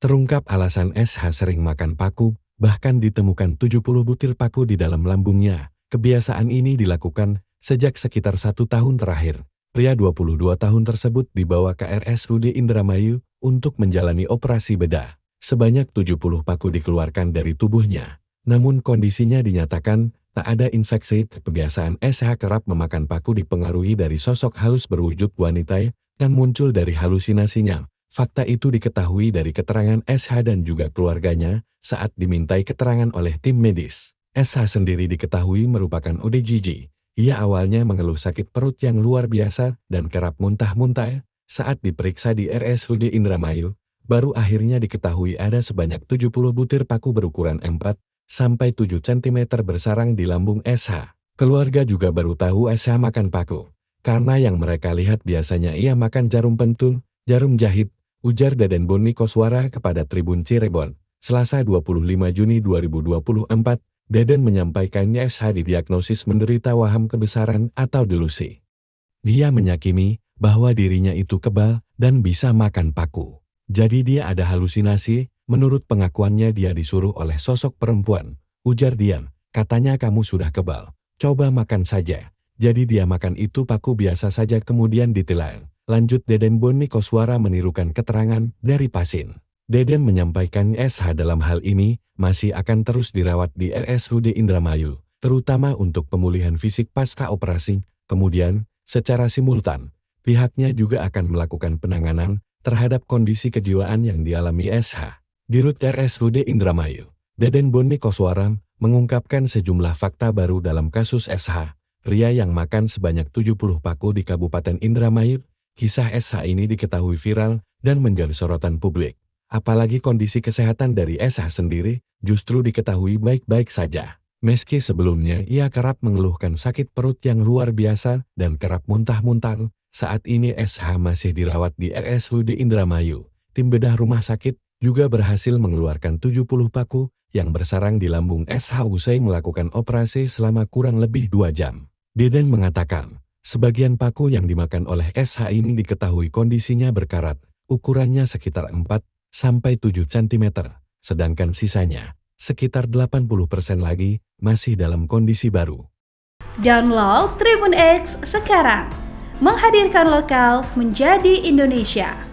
Terungkap alasan SH sering makan paku, bahkan ditemukan 70 butir paku di dalam lambungnya. Kebiasaan ini dilakukan sejak sekitar satu tahun terakhir. Pria 22 tahun tersebut dibawa ke RSUD Indramayu untuk menjalani operasi bedah. Sebanyak 70 paku dikeluarkan dari tubuhnya. Namun kondisinya dinyatakan tak ada infeksi. Kebiasaan SH kerap memakan paku dipengaruhi dari sosok halus berwujud wanita yang muncul dari halusinasinya. Fakta itu diketahui dari keterangan SH dan juga keluarganya saat dimintai keterangan oleh tim medis. SH sendiri diketahui merupakan ODGJ. Ia awalnya mengeluh sakit perut yang luar biasa dan kerap muntah-muntah saat diperiksa di RSUD Indramayu. Baru akhirnya diketahui ada sebanyak 70 butir paku berukuran 4 sampai 7 cm bersarang di lambung SH. Keluarga juga baru tahu SH makan paku, karena yang mereka lihat biasanya ia makan jarum pentul, jarum jahit, ujar Daden Boni Koswara kepada Tribun Cirebon. Selasa 25 Juni 2024, Daden menyampaikannya SH didiagnosis menderita waham kebesaran atau delusi. Dia menyakimi bahwa dirinya itu kebal dan bisa makan paku. Jadi dia ada halusinasi, menurut pengakuannya dia disuruh oleh sosok perempuan. Ujar Dian, katanya kamu sudah kebal, coba makan saja. Jadi dia makan itu paku biasa saja kemudian ditelan. Lanjut Deden Boni Koswara menirukan keterangan dari pasien. Deden menyampaikan SH dalam hal ini masih akan terus dirawat di RSUD Indramayu, terutama untuk pemulihan fisik pasca operasi. Kemudian, secara simultan, pihaknya juga akan melakukan penanganan terhadap kondisi kejiwaan yang dialami SH. Dirut RSUD Indramayu, Deden Boni Koswara mengungkapkan sejumlah fakta baru dalam kasus SH, Ria yang makan sebanyak 70 paku di Kabupaten Indramayu Kisah SH ini diketahui viral dan menjadi sorotan publik. Apalagi kondisi kesehatan dari SH sendiri justru diketahui baik-baik saja. Meski sebelumnya ia kerap mengeluhkan sakit perut yang luar biasa dan kerap muntah-muntah, saat ini SH masih dirawat di RSUD Indramayu. Tim bedah rumah sakit juga berhasil mengeluarkan 70 paku yang bersarang di lambung SH usai melakukan operasi selama kurang lebih dua jam. Deden mengatakan, Sebagian paku yang dimakan oleh SH ini diketahui kondisinya berkarat, ukurannya sekitar 4 sampai 7 cm, sedangkan sisanya, sekitar 80% lagi, masih dalam kondisi baru. Download Tribun X sekarang, menghadirkan lokal menjadi Indonesia.